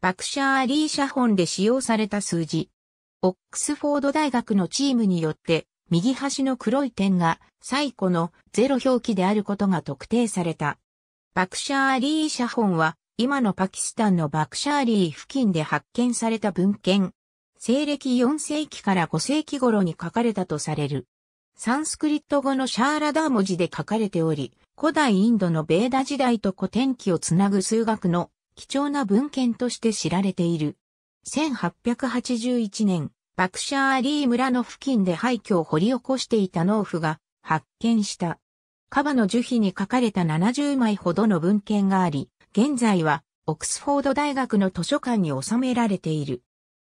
バクシャーリー写本で使用された数字。オックスフォード大学のチームによって、右端の黒い点が最古のゼロ表記であることが特定された。バクシャーリー写本は、今のパキスタンのバクシャーリー付近で発見された文献。西暦4世紀から5世紀頃に書かれたとされる。サンスクリット語のシャーラダー文字で書かれており、古代インドのベーダ時代と古典記をつなぐ数学の貴重な文献として知られている。1881年、バクシャーリー村の付近で廃墟を掘り起こしていた農夫が発見した。カバの樹皮に書かれた70枚ほどの文献があり、現在はオックスフォード大学の図書館に収められている。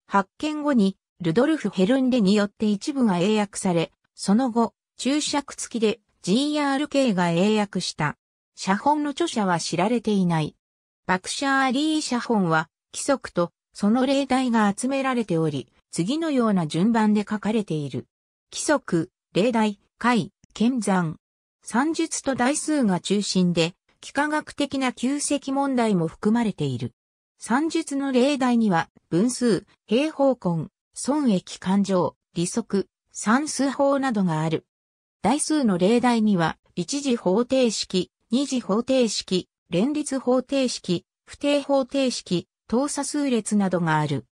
発見後に、ルドルフ・ヘルンデによって一部が英訳され、その後、注釈付きで GRK が英訳した。写本の著者は知られていない。バクシャーリー写本は、規則とその例題が集められており、次のような順番で書かれている。規則、例題、解、検算。算術と代数が中心で、幾何学的な旧積問題も含まれている。算術の例題には、分数、平方根、損益勘定、利息、算数法などがある。代数の例題には、一次方程式、二次方程式、連立方程式、不定方程式、等差数列などがある。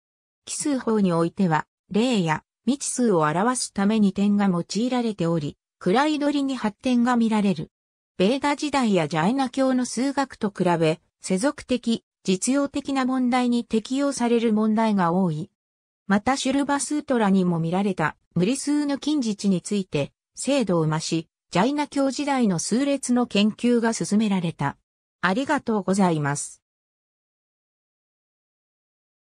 奇数法においては、例や未知数を表すために点が用いられており、位取りに発展が見られる。ベーダ時代やジャイナ教の数学と比べ、世俗的、実用的な問題に適用される問題が多い。またシュルバスートラにも見られた無理数の近似値について、精度を増し、ジャイナ教時代の数列の研究が進められた。ありがとうございます。